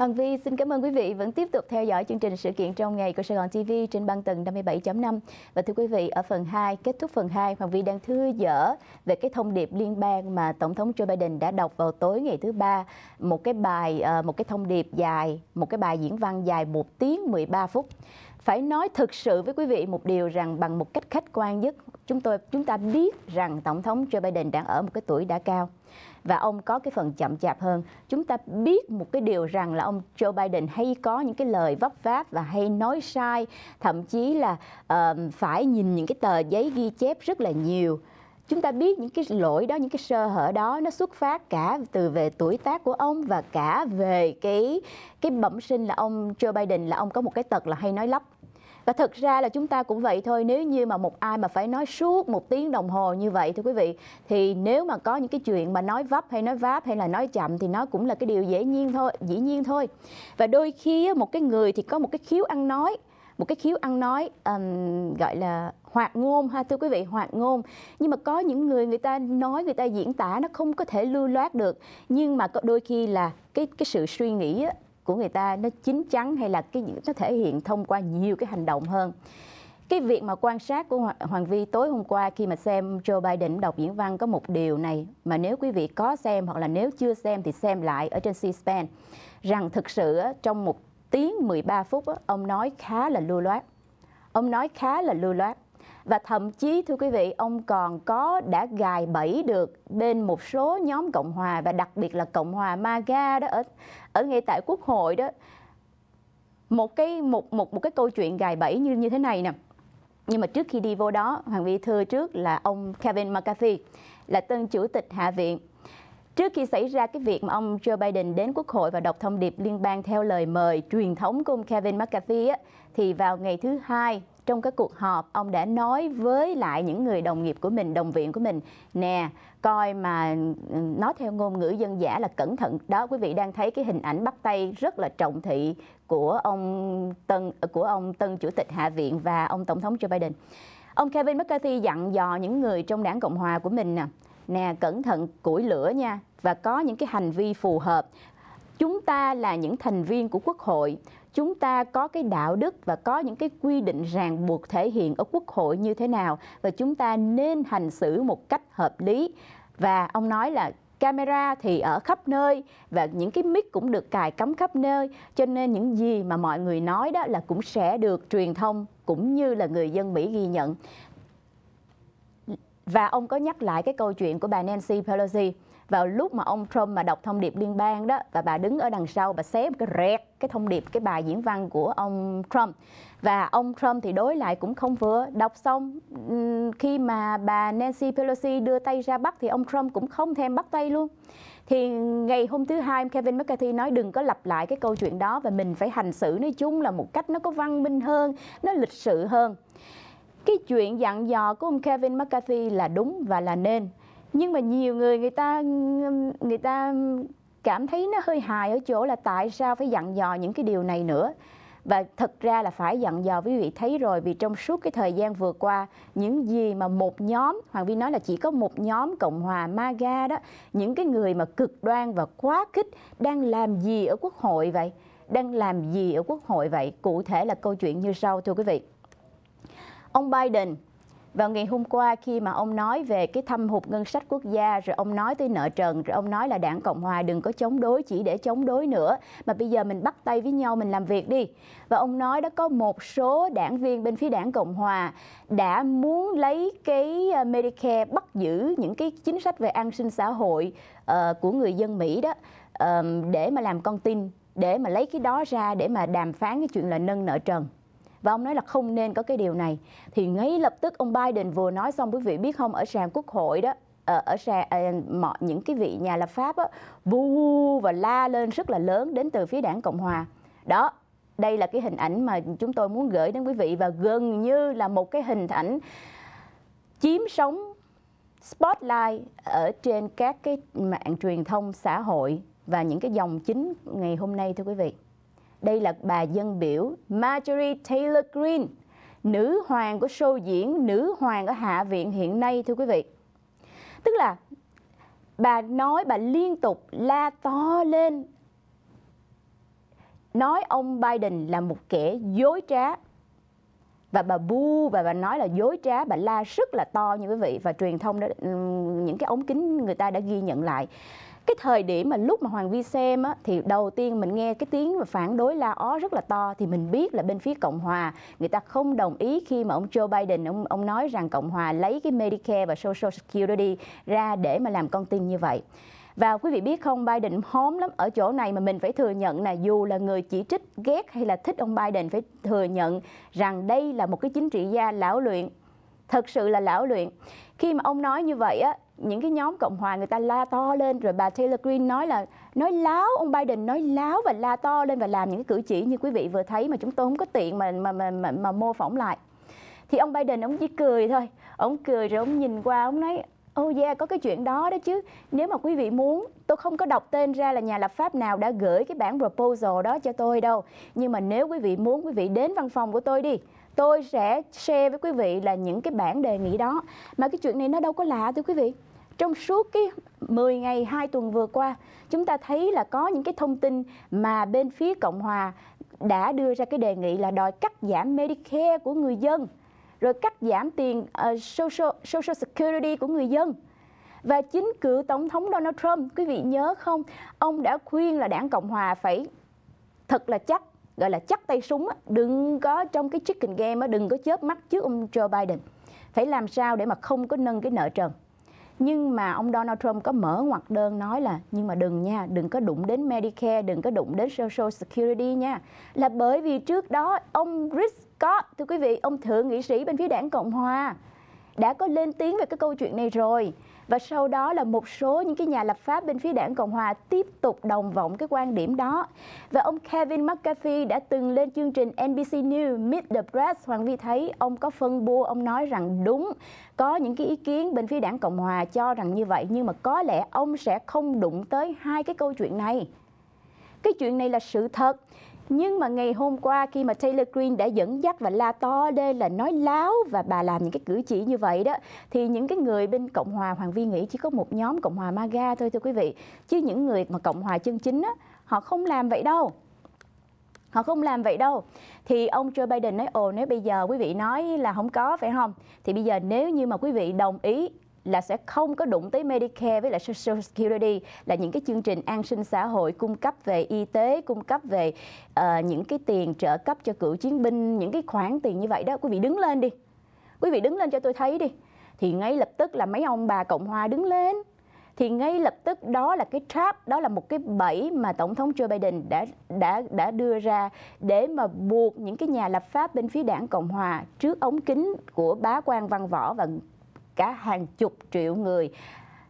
Hoàng Vi xin cảm ơn quý vị vẫn tiếp tục theo dõi chương trình sự kiện trong ngày của Sài Gòn TV trên băng tầng 57.5. Và thưa quý vị, ở phần 2, kết thúc phần 2, Hoàng Vi đang thư dở về cái thông điệp liên bang mà Tổng thống Joe Biden đã đọc vào tối ngày thứ ba, một cái bài ờ, một cái thông điệp dài, một cái bài diễn văn dài 1 tiếng 13 phút phải nói thực sự với quý vị một điều rằng bằng một cách khách quan nhất chúng tôi chúng ta biết rằng tổng thống Joe Biden đang ở một cái tuổi đã cao và ông có cái phần chậm chạp hơn. Chúng ta biết một cái điều rằng là ông Joe Biden hay có những cái lời vấp váp và hay nói sai, thậm chí là uh, phải nhìn những cái tờ giấy ghi chép rất là nhiều chúng ta biết những cái lỗi đó những cái sơ hở đó nó xuất phát cả từ về tuổi tác của ông và cả về cái cái bẩm sinh là ông Joe Biden là ông có một cái tật là hay nói lắp và thực ra là chúng ta cũng vậy thôi nếu như mà một ai mà phải nói suốt một tiếng đồng hồ như vậy thưa quý vị thì nếu mà có những cái chuyện mà nói vấp hay nói váp hay là nói chậm thì nó cũng là cái điều dễ nhiên thôi dĩ nhiên thôi và đôi khi một cái người thì có một cái khiếu ăn nói một cái khiếu ăn nói um, gọi là hoạt ngôn ha thưa quý vị hoạt ngôn nhưng mà có những người người ta nói người ta diễn tả nó không có thể lưu loát được nhưng mà có đôi khi là cái cái sự suy nghĩ của người ta nó chín chắn hay là cái nó thể hiện thông qua nhiều cái hành động hơn cái việc mà quan sát của Hoàng Vi tối hôm qua khi mà xem Joe Biden đọc diễn văn có một điều này mà nếu quý vị có xem hoặc là nếu chưa xem thì xem lại ở trên C-SPAN rằng thực sự trong một tiếng 13 phút ông nói khá là lưu loát. Ông nói khá là lưu loát và thậm chí thưa quý vị ông còn có đã gài bẫy được bên một số nhóm cộng hòa và đặc biệt là cộng hòa MAGA đó ở ở ngay tại quốc hội đó một cái một một một cái câu chuyện gài bẫy như như thế này nè nhưng mà trước khi đi vô đó hoàng vi thưa trước là ông Kevin McCarthy là tân chủ tịch hạ viện Trước khi xảy ra cái việc mà ông Joe Biden đến Quốc hội và đọc thông điệp liên bang theo lời mời truyền thống của ông Kevin McCarthy á, thì vào ngày thứ hai trong cái cuộc họp ông đã nói với lại những người đồng nghiệp của mình đồng viện của mình nè coi mà ừ, nói theo ngôn ngữ dân giả là cẩn thận đó quý vị đang thấy cái hình ảnh bắt tay rất là trọng thị của ông tân ờ, của ông tân chủ tịch hạ viện và ông tổng thống Joe Biden ông Kevin McCarthy dặn dò những người trong đảng cộng hòa của mình nè nè cẩn thận củi lửa nha và có những cái hành vi phù hợp chúng ta là những thành viên của quốc hội chúng ta có cái đạo đức và có những cái quy định ràng buộc thể hiện ở quốc hội như thế nào và chúng ta nên hành xử một cách hợp lý và ông nói là camera thì ở khắp nơi và những cái mic cũng được cài cắm khắp nơi cho nên những gì mà mọi người nói đó là cũng sẽ được truyền thông cũng như là người dân Mỹ ghi nhận và ông có nhắc lại cái câu chuyện của bà Nancy Pelosi vào lúc mà ông Trump mà đọc thông điệp liên bang đó và bà đứng ở đằng sau bà xé một cái rẹt cái thông điệp cái bài diễn văn của ông Trump và ông Trump thì đối lại cũng không vừa đọc xong khi mà bà Nancy Pelosi đưa tay ra bắt thì ông Trump cũng không thèm bắt tay luôn thì ngày hôm thứ hai Kevin McCarthy nói đừng có lặp lại cái câu chuyện đó và mình phải hành xử nói chung là một cách nó có văn minh hơn nó lịch sự hơn cái chuyện dặn dò của ông Kevin McCarthy là đúng và là nên nhưng mà nhiều người người ta người ta cảm thấy nó hơi hài ở chỗ là tại sao phải dặn dò những cái điều này nữa và thật ra là phải dặn dò quý vị thấy rồi vì trong suốt cái thời gian vừa qua những gì mà một nhóm hoàng vi nói là chỉ có một nhóm cộng hòa maga đó những cái người mà cực đoan và quá khích đang làm gì ở quốc hội vậy đang làm gì ở quốc hội vậy cụ thể là câu chuyện như sau thưa quý vị ông biden và ngày hôm qua khi mà ông nói về cái thâm hụt ngân sách quốc gia rồi ông nói tới nợ trần rồi ông nói là đảng Cộng hòa đừng có chống đối chỉ để chống đối nữa mà bây giờ mình bắt tay với nhau mình làm việc đi. Và ông nói đó có một số đảng viên bên phía đảng Cộng hòa đã muốn lấy cái ờ, Medicare bắt giữ những cái chính sách về an sinh xã hội uh, của người dân Mỹ đó uh, để mà làm con tin để mà lấy cái đó ra để mà đàm phán cái chuyện là nâng nợ trần và ông nói là không nên có cái điều này thì ngay lập tức ông Biden vừa nói xong quý vị biết không ở sàn quốc hội đó ờ, ở ở xe mọi những cái vị nhà lập pháp á, bu và la lên rất là lớn đến từ phía đảng cộng hòa đó đây là cái hình ảnh mà chúng tôi muốn gửi đến quý vị và gần như là một cái hình ảnh chiếm sóng spotlight ở trên các cái mạng truyền thông xã hội và những cái dòng chính ngày hôm nay thưa quý vị đây là bà dân biểu Marjorie Taylor Greene, nữ hoàng của show diễn, nữ hoàng ở Hạ viện hiện nay thưa quý vị. Tức là bà nói, bà liên tục la to lên nói ông Biden là một kẻ dối trá và bà bu và bà nói là dối trá bà la rất là to như quý vị và truyền thông đó những cái ống kính người ta đã ghi nhận lại cái thời điểm mà lúc mà Hoàng Vi xem á, thì đầu tiên mình nghe cái tiếng mà phản đối la ó rất là to thì mình biết là bên phía Cộng hòa người ta không đồng ý khi mà ông Joe Biden ông ông nói rằng Cộng hòa lấy cái Medicare và Social Security ra để mà làm con tin như vậy. Và quý vị biết không, Biden hóm lắm ở chỗ này mà mình phải thừa nhận là dù là người chỉ trích, ghét hay là thích ông Biden phải thừa nhận rằng đây là một cái chính trị gia lão luyện, thật sự là lão luyện. Khi mà ông nói như vậy á, những cái nhóm cộng hòa người ta la to lên rồi bà Taylor Green nói là nói láo ông Biden nói láo và la to lên và làm những cái cử chỉ như quý vị vừa thấy mà chúng tôi không có tiện mà mà mà mà, mà mô phỏng lại thì ông Biden ông chỉ cười thôi ông cười rồi ông nhìn qua ông nói oh yeah có cái chuyện đó đó chứ nếu mà quý vị muốn tôi không có đọc tên ra là nhà lập pháp nào đã gửi cái bản proposal đó cho tôi đâu nhưng mà nếu quý vị muốn quý vị đến văn phòng của tôi đi tôi sẽ share với quý vị là những cái bản đề nghị đó mà cái chuyện này nó đâu có lạ thưa quý vị trong suốt cái 10 ngày 2 tuần vừa qua chúng ta thấy là có những cái thông tin mà bên phía Cộng hòa đã đưa ra cái đề nghị là đòi cắt giảm Medicare của người dân rồi cắt giảm tiền uh, social social security của người dân và chính cựu tổng thống Donald Trump quý vị nhớ không ông đã khuyên là đảng Cộng hòa phải thật là chắc gọi là chắc tay súng đừng có trong cái chicken game đừng có chớp mắt trước ông Joe Biden phải làm sao để mà không có nâng cái nợ trần nhưng mà ông Donald Trump có mở ngoặc đơn nói là nhưng mà đừng nha đừng có đụng đến Medicare đừng có đụng đến Social Security nha là bởi vì trước đó ông Rick Scott thưa quý vị ông thượng nghị sĩ bên phía đảng Cộng hòa đã có lên tiếng về cái câu chuyện này rồi và sau đó là một số những cái nhà lập pháp bên phía đảng Cộng hòa tiếp tục đồng vọng cái quan điểm đó. Và ông Kevin McCarthy đã từng lên chương trình NBC News Meet the Press Hoàng Vi thấy ông có phân bua ông nói rằng đúng có những cái ý kiến bên phía đảng Cộng hòa cho rằng như vậy nhưng mà có lẽ ông sẽ không đụng tới hai cái câu chuyện này. Cái chuyện này là sự thật nhưng mà ngày hôm qua khi mà Taylor Green đã dẫn dắt và la to đây là nói láo và bà làm những cái cử chỉ như vậy đó thì những cái người bên Cộng hòa Hoàng Vi nghĩ chỉ có một nhóm Cộng hòa MAGA thôi thưa quý vị chứ những người mà Cộng hòa chân chính á, họ không làm vậy đâu họ không làm vậy đâu thì ông Joe Biden nói ồ nếu bây giờ quý vị nói là không có phải không thì bây giờ nếu như mà quý vị đồng ý là sẽ không có đụng tới Medicare với lại Social Security là những cái chương trình an sinh xã hội cung cấp về y tế, cung cấp về uh, những cái tiền trợ cấp cho cựu chiến binh, những cái khoản tiền như vậy đó. Quý vị đứng lên đi. Quý vị đứng lên cho tôi thấy đi. Thì ngay lập tức là mấy ông bà Cộng Hòa đứng lên. Thì ngay lập tức đó là cái trap, đó là một cái bẫy mà Tổng thống Joe Biden đã đã đã đưa ra để mà buộc những cái nhà lập pháp bên phía đảng Cộng Hòa trước ống kính của bá quan văn võ và cả hàng chục triệu người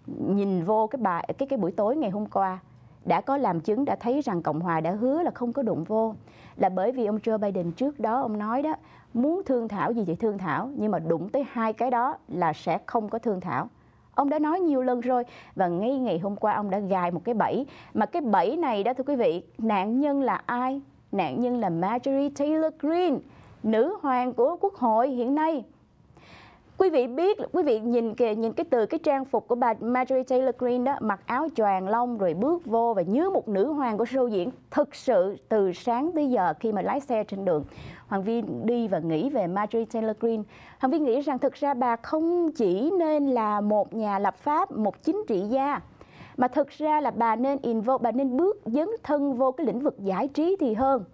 nhìn vô cái bài cái cái buổi tối ngày hôm qua đã có làm chứng đã thấy rằng cộng hòa đã hứa là không có đụng vô là bởi vì ông Joe Biden trước đó ông nói đó muốn thương thảo gì thì thương thảo nhưng mà đụng tới hai cái đó là sẽ không có thương thảo ông đã nói nhiều lần rồi và ngay ngày hôm qua ông đã gài một cái bẫy mà cái bẫy này đó thưa quý vị nạn nhân là ai nạn nhân là Marjorie Taylor Greene nữ hoàng của quốc hội hiện nay quý vị biết quý vị nhìn kìa nhìn cái từ cái trang phục của bà Marjorie Taylor Greene đó mặc áo choàng lông rồi bước vô và như một nữ hoàng của show diễn thực sự từ sáng tới giờ khi mà lái xe trên đường Hoàng Vi đi và nghĩ về Marjorie Taylor Greene Hoàng Vi nghĩ rằng thực ra bà không chỉ nên là một nhà lập pháp một chính trị gia mà thực ra là bà nên involve, bà nên bước dấn thân vô cái lĩnh vực giải trí thì hơn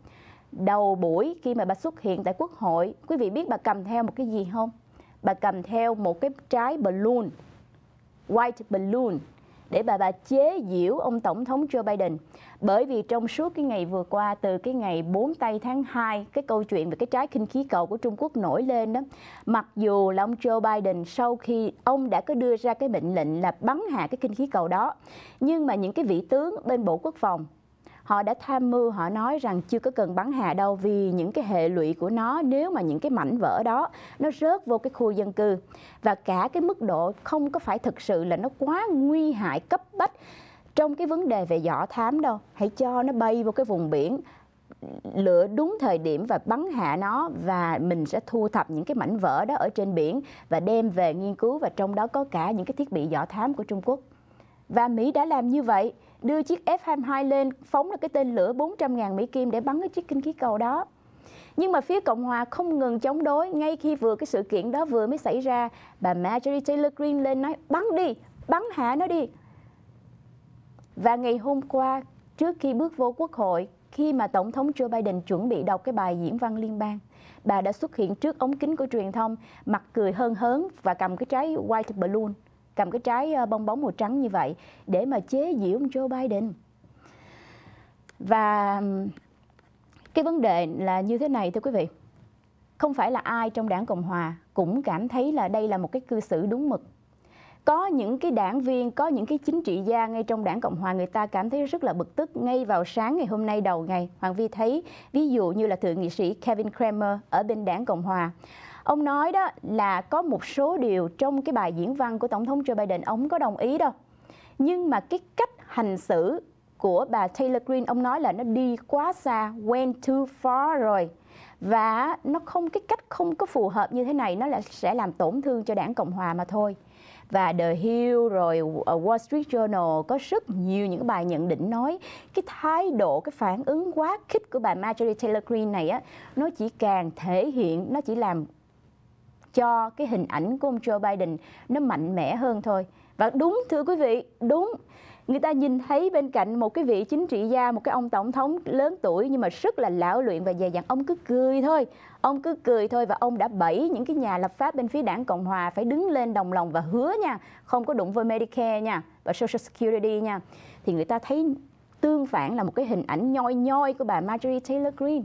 đầu buổi khi mà bà xuất hiện tại quốc hội quý vị biết bà cầm theo một cái gì không bà cầm theo một cái trái balloon, white balloon để bà bà chế giễu ông tổng thống Joe Biden. Bởi vì trong suốt cái ngày vừa qua từ cái ngày 4 tây tháng 2, cái câu chuyện về cái trái khinh khí cầu của Trung Quốc nổi lên đó. Mặc dù là ông Joe Biden sau khi ông đã có đưa ra cái mệnh lệnh là bắn hạ cái khinh khí cầu đó, nhưng mà những cái vị tướng bên Bộ Quốc phòng họ đã tham mưu họ nói rằng chưa có cần bắn hạ đâu vì những cái hệ lụy của nó nếu mà những cái mảnh vỡ đó nó rớt vô cái khu dân cư và cả cái mức độ không có phải thực sự là nó quá nguy hại cấp bách trong cái vấn đề về giỏ thám đâu hãy cho nó bay vô cái vùng biển lựa đúng thời điểm và bắn hạ nó và mình sẽ thu thập những cái mảnh vỡ đó ở trên biển và đem về nghiên cứu và trong đó có cả những cái thiết bị dò thám của Trung Quốc. Và Mỹ đã làm như vậy đưa chiếc F-22 lên phóng được cái tên lửa 400.000 Mỹ Kim để bắn cái chiếc kinh khí cầu đó. Nhưng mà phía Cộng hòa không ngừng chống đối ngay khi vừa cái sự kiện đó vừa mới xảy ra, bà Marjorie Taylor Greene lên nói bắn đi, bắn hạ nó đi. Và ngày hôm qua, trước khi bước vô Quốc hội, khi mà Tổng thống Joe Biden chuẩn bị đọc cái bài diễn văn liên bang, bà đã xuất hiện trước ống kính của truyền thông, mặt cười hơn hớn và cầm cái trái white balloon cầm cái trái ờ, bong bóng màu trắng như vậy để mà chế giễu ông Joe Biden. Và cái vấn đề là như thế này thưa quý vị. Không phải là ai trong đảng Cộng Hòa cũng cảm thấy là đây là một cái cư xử đúng mực. Có những cái đảng viên, có những cái chính trị gia ngay trong đảng Cộng Hòa người ta cảm thấy rất là bực tức ngay vào sáng ngày hôm nay đầu ngày. Hoàng Vi thấy ví dụ như là Thượng nghị sĩ Kevin Kramer ở bên đảng Cộng Hòa. Ông nói đó là có một số điều trong cái bài diễn văn của Tổng thống Joe Biden ông có đồng ý đâu. Nhưng mà cái cách hành xử của bà Taylor Green ông nói là nó đi quá xa, went too far rồi và nó không cái cách không có phù hợp như thế này nó là sẽ làm tổn thương cho đảng cộng hòa mà thôi và The Hill rồi uh, Wall Street Journal có rất nhiều những bài nhận định nói cái thái độ cái phản ứng quá khích của bà Marjorie Taylor Greene này á nó chỉ càng thể hiện nó chỉ làm cho cái hình ảnh của ông Joe Biden nó mạnh mẽ hơn thôi. Và đúng thưa quý vị, đúng người ta nhìn thấy bên cạnh một cái vị chính trị gia một cái ông tổng thống lớn tuổi nhưng mà rất là lão luyện và dè dặn ông cứ cười thôi ông cứ cười thôi và ông đã bẫy những cái nhà lập pháp bên phía đảng cộng hòa phải đứng lên đồng lòng và hứa nha không có đụng với medicare nha và social security nha thì người ta thấy tương phản là một cái hình ảnh nhoi nhoi của bà marjorie taylor Greene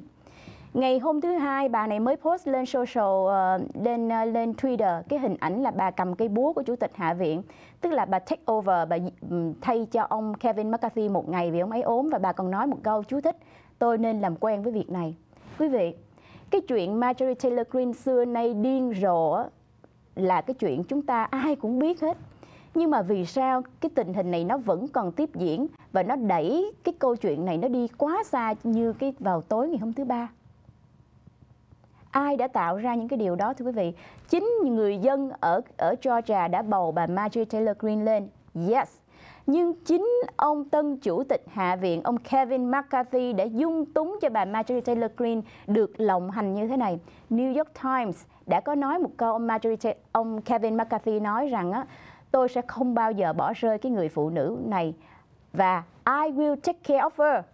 ngày hôm thứ hai bà này mới post lên social uh, lên uh, lên Twitter cái hình ảnh là bà cầm cây búa của chủ tịch hạ viện tức là bà take over bà ừ, thay cho ông Kevin McCarthy một ngày vì ông ấy ốm và bà còn nói một câu chú thích tôi nên làm quen với việc này quý vị cái chuyện Marjorie Taylor Green xưa nay điên rồ là cái chuyện chúng ta ai cũng biết hết nhưng mà vì sao cái tình hình này nó vẫn còn tiếp diễn và nó đẩy cái câu chuyện này nó đi quá xa như cái vào tối ngày hôm thứ ba ai đã tạo ra những cái điều đó thưa quý vị chính người dân ở ở Georgia đã bầu bà Marjorie Taylor Greene lên yes nhưng chính ông tân chủ tịch Hạ viện ông Kevin McCarthy đã dung túng cho bà Marjorie Taylor Greene được lộng hành như thế này. New York Times đã có nói một câu ông Marjorie ông Kevin McCarthy nói rằng á tôi sẽ không bao giờ bỏ rơi cái người phụ nữ này và I will take care of her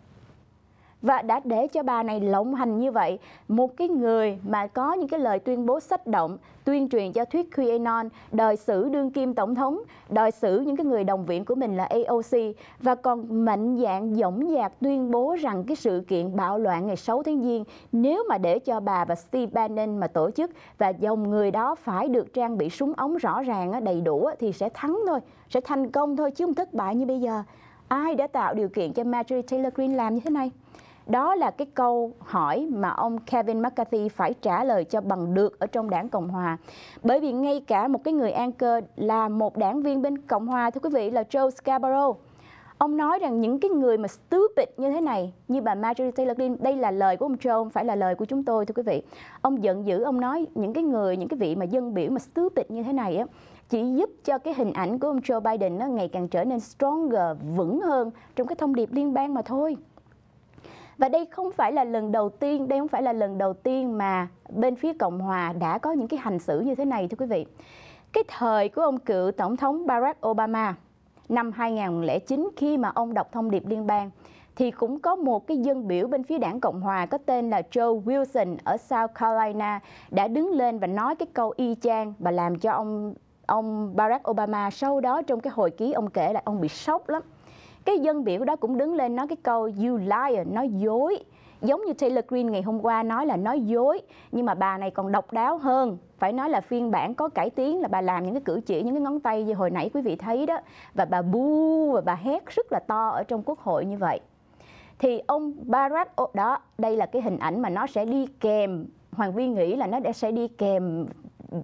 và đã để cho bà này lộng hành như vậy một cái người mà có những cái lời tuyên bố sách động tuyên truyền cho thuyết QAnon đòi xử đương kim tổng thống đòi xử những cái người đồng viện của mình là AOC và còn mạnh dạng dõng dạc tuyên bố rằng cái sự kiện bạo loạn ngày 6 tháng Giêng nếu mà để cho bà và Steve Bannon mà tổ chức và dòng người đó phải được trang bị súng ống rõ ràng đầy đủ thì sẽ thắng thôi sẽ thành công thôi chứ không thất bại như bây giờ ai đã tạo điều kiện cho Marjorie Taylor Greene làm như thế này đó là cái câu hỏi mà ông Kevin McCarthy phải trả lời cho bằng được ở trong đảng Cộng Hòa. Bởi vì ngay cả một cái người an cơ là một đảng viên bên Cộng Hòa, thưa quý vị, là Joe Scarborough. Ông nói rằng những cái người mà stupid như thế này, như bà Marjorie Taylor Greene, đây là lời của ông Joe, không phải là lời của chúng tôi thưa quý vị. Ông giận dữ, ông nói những cái người, những cái vị mà dân biểu mà stupid như thế này á, chỉ giúp cho cái hình ảnh của ông Joe Biden nó ngày càng trở nên stronger, vững hơn trong cái thông điệp liên bang mà thôi và đây không phải là lần đầu tiên đây không phải là lần đầu tiên mà bên phía cộng hòa đã có những cái hành xử như thế này thưa quý vị cái thời của ông cựu tổng thống Barack Obama năm 2009 khi mà ông đọc thông điệp liên bang thì cũng có một cái dân biểu bên phía đảng Cộng Hòa có tên là Joe Wilson ở South Carolina đã đứng lên và nói cái câu y chang và làm cho ông ông Barack Obama sau đó trong cái hồi ký ông kể là ông bị sốc lắm cái dân biểu đó cũng đứng lên nói cái câu you liar nói dối giống như Taylor Green ngày hôm qua nói là nói dối nhưng mà bà này còn độc đáo hơn phải nói là phiên bản có cải tiến là bà làm những cái cử chỉ những cái ngón tay như hồi nãy quý vị thấy đó và bà bu và bà hét rất là to ở trong quốc hội như vậy thì ông Barack oh, đó đây là cái hình ảnh mà nó sẽ đi kèm Hoàng Vi nghĩ là nó sẽ đi kèm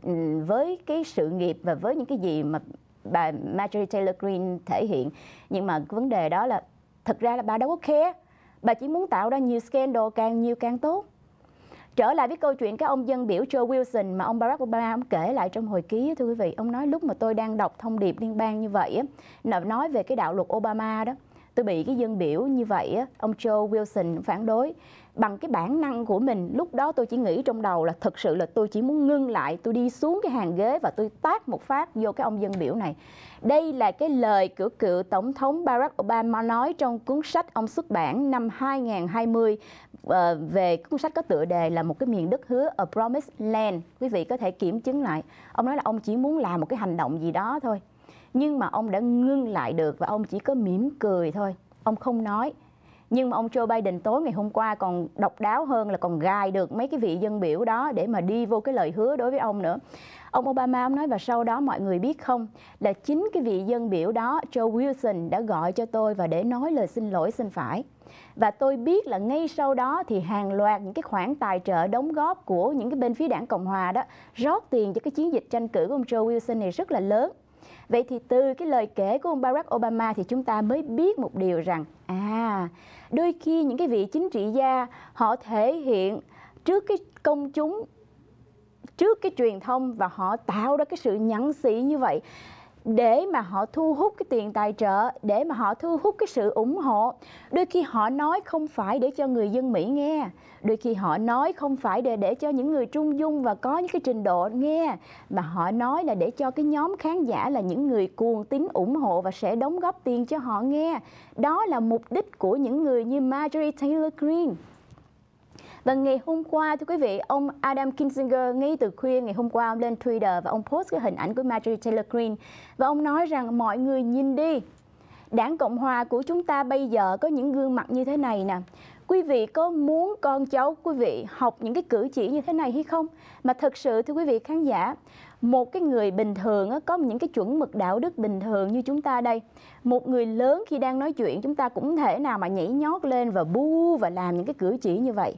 ừ, với cái sự nghiệp và với những cái gì mà bà Marjorie Taylor Greene thể hiện nhưng mà vấn đề đó là thật ra là bà đâu có khe bà chỉ muốn tạo ra nhiều scandal càng nhiều càng tốt trở lại với câu chuyện các ông dân biểu Joe Wilson mà ông Barack Obama ông kể lại trong hồi ký thưa quý vị ông nói lúc mà tôi đang đọc thông điệp liên bang như vậy nói về cái đạo luật Obama đó tôi bị cái dân biểu như vậy ông Joe Wilson phản đối bằng cái bản năng của mình lúc đó tôi chỉ nghĩ trong đầu là thực sự là tôi chỉ muốn ngưng lại tôi đi xuống cái hàng ghế và tôi tát một phát vô cái ông dân biểu này đây là cái lời của cựu tổng thống Barack Obama nói trong cuốn sách ông xuất bản năm 2020 ờ, về cuốn sách có tựa đề là một cái miền đất hứa a promised land quý vị có thể kiểm chứng lại ông nói là ông chỉ muốn làm một cái hành động gì đó thôi nhưng mà ông đã ngưng lại được và ông chỉ có mỉm cười thôi ông không nói nhưng mà ông Joe Biden tối ngày hôm qua còn độc đáo hơn là còn gài được mấy cái vị dân biểu đó để mà đi vô cái lời hứa đối với ông nữa. Ông Obama ông nói và sau đó mọi người biết không là chính cái vị dân biểu đó Joe Wilson đã gọi cho tôi và để nói lời xin lỗi xin phải. Và tôi biết là ngay sau đó thì hàng loạt những cái khoản tài trợ đóng góp của những cái bên phía đảng Cộng Hòa đó rót tiền cho cái chiến dịch tranh cử của ông Joe Wilson này rất là lớn Vậy thì từ cái lời kể của ông Barack Obama thì chúng ta mới biết một điều rằng à đôi khi những cái vị chính trị gia họ thể hiện trước cái công chúng trước cái truyền thông và họ tạo ra cái sự nhẫn sĩ như vậy để mà họ thu hút cái tiền tài trợ để mà họ thu hút cái sự ủng hộ đôi khi họ nói không phải để cho người dân mỹ nghe đôi khi họ nói không phải để để cho những người trung dung và có những cái trình độ nghe mà họ nói là để cho cái nhóm khán giả là những người cuồng tín ủng hộ và sẽ đóng góp tiền cho họ nghe đó là mục đích của những người như Marjorie Taylor Greene và vâng, ngày hôm qua thưa quý vị, ông Adam Kinzinger ngay từ khuya ngày hôm qua ông lên Twitter và ông post cái hình ảnh của Marjorie Taylor Greene và ông nói rằng mọi người nhìn đi. Đảng Cộng hòa của chúng ta bây giờ có những gương mặt như thế này nè. Quý vị có muốn con cháu quý vị học những cái cử chỉ như thế này hay không? Mà thật sự thưa quý vị khán giả, một cái người bình thường có những cái chuẩn mực đạo đức bình thường như chúng ta đây một người lớn khi đang nói chuyện chúng ta cũng thể nào mà nhảy nhót lên và bu và làm những cái cử chỉ như vậy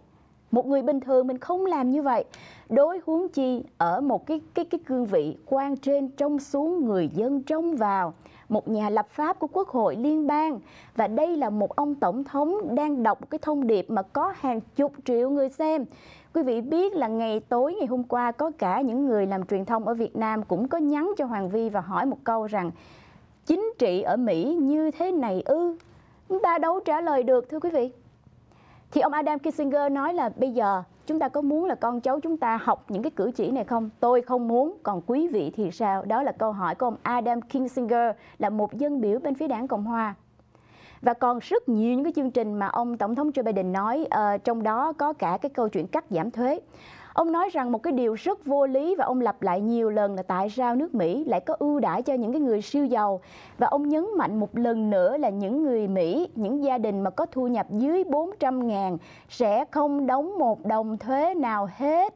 một người bình thường mình không làm như vậy đối huống chi ở một cái cái cái cương vị quan trên trong xuống người dân trong vào một nhà lập pháp của quốc hội liên bang và đây là một ông tổng thống đang đọc cái thông điệp mà có hàng chục triệu người xem quý vị biết là ngày tối ngày hôm qua có cả những người làm truyền thông ở Việt Nam cũng có nhắn cho Hoàng Vi và hỏi một câu rằng chính trị ở Mỹ như thế này ư chúng ta đâu trả lời được thưa quý vị thì ông Adam Kissinger nói là bây giờ chúng ta có muốn là con cháu chúng ta học những cái cử chỉ này không? Tôi không muốn, còn quý vị thì sao? Đó là câu hỏi của ông Adam Kissinger là một dân biểu bên phía đảng Cộng Hòa. Và còn rất nhiều những cái chương trình mà ông Tổng thống Joe Biden nói, uh, trong đó có cả cái câu chuyện cắt giảm thuế. Ông nói rằng một cái điều rất vô lý và ông lặp lại nhiều lần là tại sao nước Mỹ lại có ưu đãi cho những cái người siêu giàu và ông nhấn mạnh một lần nữa là những người Mỹ, những gia đình mà có thu nhập dưới 400 ngàn sẽ không đóng một đồng thuế nào hết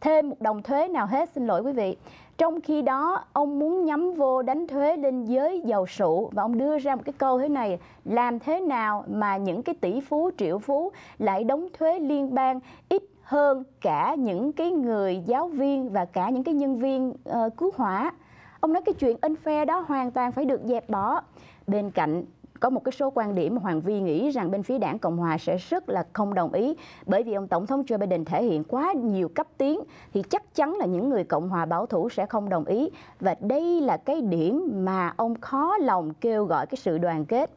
thêm một đồng thuế nào hết xin lỗi quý vị trong khi đó ông muốn nhắm vô đánh thuế lên giới giàu sụ và ông đưa ra một cái câu thế này làm thế nào mà những cái tỷ phú triệu phú lại đóng thuế liên bang ít hơn cả những cái người giáo viên và cả những cái nhân viên uh, cứu hỏa ông nói cái chuyện unfair đó hoàn toàn phải được dẹp bỏ bên cạnh có một cái số quan điểm mà Hoàng Vi nghĩ rằng bên phía đảng Cộng Hòa sẽ rất là không đồng ý bởi vì ông Tổng thống Joe Biden thể hiện quá nhiều cấp tiến thì chắc chắn là những người Cộng Hòa bảo thủ sẽ không đồng ý và đây là cái điểm mà ông khó lòng kêu gọi cái sự đoàn kết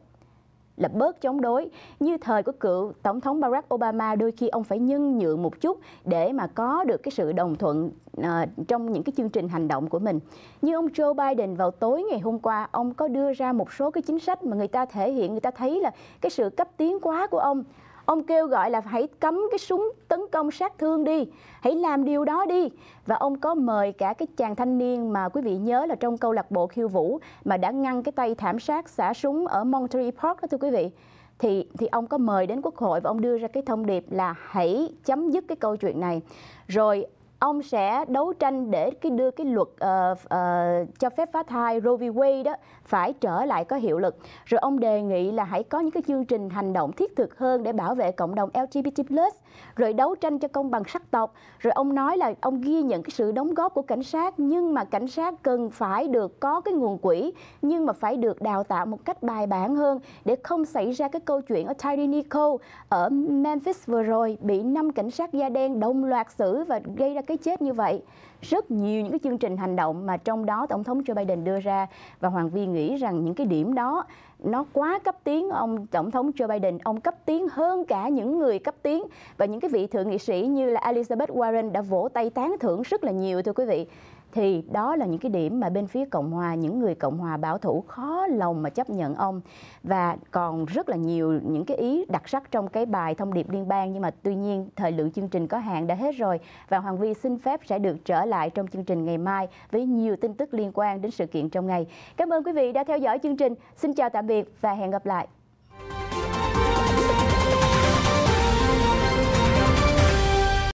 là bớt chống đối như thời của cựu tổng thống Barack Obama đôi khi ông phải nhân nhượng một chút để mà có được cái sự đồng thuận uh, trong những cái chương trình hành động của mình như ông Joe Biden vào tối ngày hôm qua ông có đưa ra một số cái chính sách mà người ta thể hiện người ta thấy là cái sự cấp tiến quá của ông Ông kêu gọi là hãy cấm cái súng tấn công sát thương đi, hãy làm điều đó đi. Và ông có mời cả cái chàng thanh niên mà quý vị nhớ là trong câu lạc bộ khiêu vũ mà đã ngăn cái tay thảm sát xả súng ở Monterey Park đó thưa quý vị thì thì ông có mời đến quốc hội và ông đưa ra cái thông điệp là hãy chấm dứt cái câu chuyện này. Rồi ông sẽ đấu tranh để cái đưa cái luật uh, uh, cho phép phá thai Roe v Wade đó phải trở lại có hiệu lực. Rồi ông đề nghị là hãy có những cái chương trình hành động thiết thực hơn để bảo vệ cộng đồng LGBT+, rồi đấu tranh cho công bằng sắc tộc. Rồi ông nói là ông ghi nhận cái sự đóng góp của cảnh sát nhưng mà cảnh sát cần phải được có cái nguồn quỹ nhưng mà phải được đào tạo một cách bài bản hơn để không xảy ra cái câu chuyện ở Tyree Nichol ở Memphis vừa rồi bị năm cảnh sát da đen đồng loạt xử và gây ra cái chết như vậy rất nhiều những cái chương trình hành động mà trong đó tổng thống Joe Biden đưa ra và Hoàng Vi nghĩ rằng những cái điểm đó nó quá cấp tiến ông tổng thống Joe Biden ông cấp tiến hơn cả những người cấp tiến và những cái vị thượng nghị sĩ như là Elizabeth Warren đã vỗ tay tán thưởng rất là nhiều thưa quý vị thì đó là những cái điểm mà bên phía cộng hòa những người cộng hòa bảo thủ khó lòng mà chấp nhận ông và còn rất là nhiều những cái ý đặc sắc trong cái bài thông điệp liên bang nhưng mà tuy nhiên thời lượng chương trình có hạn đã hết rồi và hoàng vi xin phép sẽ được trở lại trong chương trình ngày mai với nhiều tin tức liên quan đến sự kiện trong ngày cảm ơn quý vị đã theo dõi chương trình xin chào tạm biệt và hẹn gặp lại